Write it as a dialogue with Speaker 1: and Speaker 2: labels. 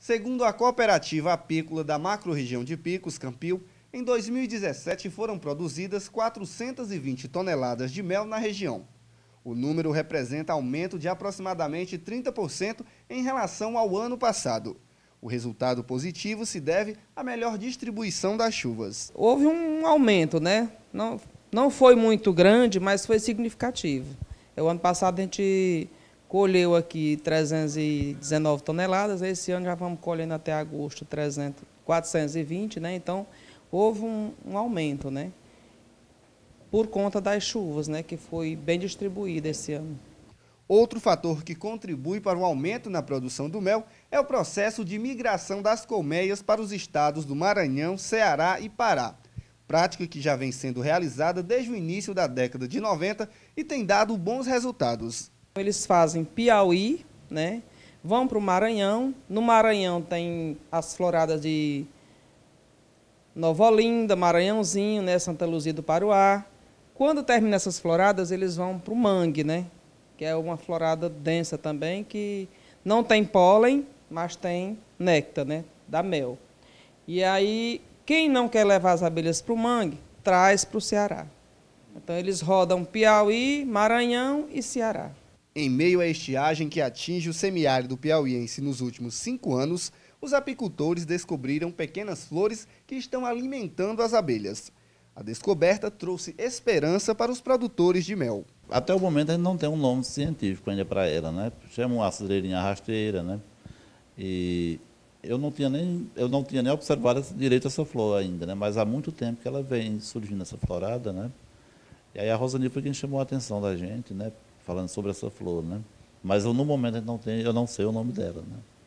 Speaker 1: Segundo a cooperativa apícola da macro-região de Picos, Campil, em 2017 foram produzidas 420 toneladas de mel na região. O número representa aumento de aproximadamente 30% em relação ao ano passado. O resultado positivo se deve à melhor distribuição das chuvas. Houve
Speaker 2: um aumento, né? Não, não foi muito grande, mas foi significativo. É, o ano passado a gente colheu aqui 319 toneladas, esse ano já vamos colhendo até agosto 300, 420, né? Então, houve um, um aumento, né? Por conta das chuvas, né? Que foi bem distribuída
Speaker 1: esse ano. Outro fator que contribui para o aumento na produção do mel é o processo de migração das colmeias para os estados do Maranhão, Ceará e Pará. Prática que já vem sendo realizada desde o início da década de 90 e tem dado bons
Speaker 2: resultados. Eles fazem Piauí, né? vão para o Maranhão. No Maranhão tem as floradas de Nova Olinda, Maranhãozinho, né? Santa Luzia do Paruá. Quando terminam essas floradas, eles vão para o mangue, né? que é uma florada densa também, que não tem pólen, mas tem néctar, né? da mel. E aí, quem não quer levar as abelhas para o mangue, traz para o Ceará. Então, eles rodam Piauí, Maranhão
Speaker 1: e Ceará. Em meio à estiagem que atinge o semiárido piauiense nos últimos cinco anos, os apicultores descobriram pequenas flores que estão alimentando as abelhas. A descoberta trouxe esperança para os produtores de mel.
Speaker 3: Até o momento a gente não tem um nome científico ainda para ela, né? Chama uma acidreirinha rasteira, né? E eu não tinha nem eu não tinha nem observado direito essa flor ainda, né? Mas há muito tempo que ela vem surgindo essa florada, né? E aí a Rosani foi quem chamou a atenção da gente, né? falando sobre essa flor, né? Mas eu, no momento eu não tenho, eu não sei o nome dela, né?